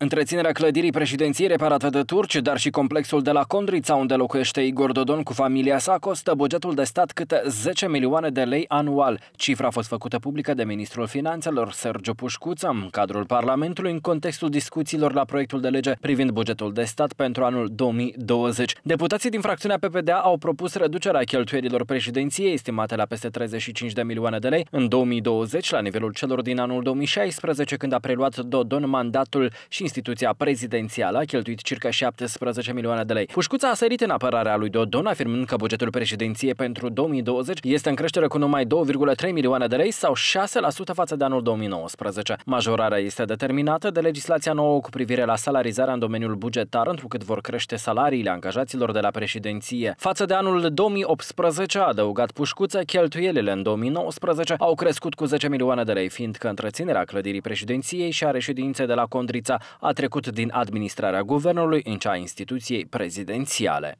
Întreținerea clădirii președinției reparată de turci, dar și complexul de la Condrița, unde locuiește Igor Dodon cu familia sa, costă bugetul de stat câte 10 milioane de lei anual. Cifra a fost făcută publică de ministrul finanțelor Sergiu Pușcuță în cadrul Parlamentului în contextul discuțiilor la proiectul de lege privind bugetul de stat pentru anul 2020. Deputații din fracțiunea PPDA au propus reducerea cheltuielilor președinției, estimate la peste 35 de milioane de lei, în 2020, la nivelul celor din anul 2016, când a preluat Dodon mandatul și instituția prezidențială a cheltuit circa 17 milioane de lei. Pușcuța a sărit în apărarea lui Dodon, afirmând că bugetul președinției pentru 2020 este în creștere cu numai 2,3 milioane de lei sau 6% față de anul 2019. Majorarea este determinată de legislația nouă cu privire la salarizarea în domeniul bugetar, întrucât vor crește salariile angajaților de la președinție. Față de anul 2018, a adăugat Pușcuța, cheltuielile în 2019 au crescut cu 10 milioane de lei, fiindcă întreținerea clădirii președinției și a reședinței de la Condrița a trecut din administrarea guvernului în cea a instituției prezidențiale.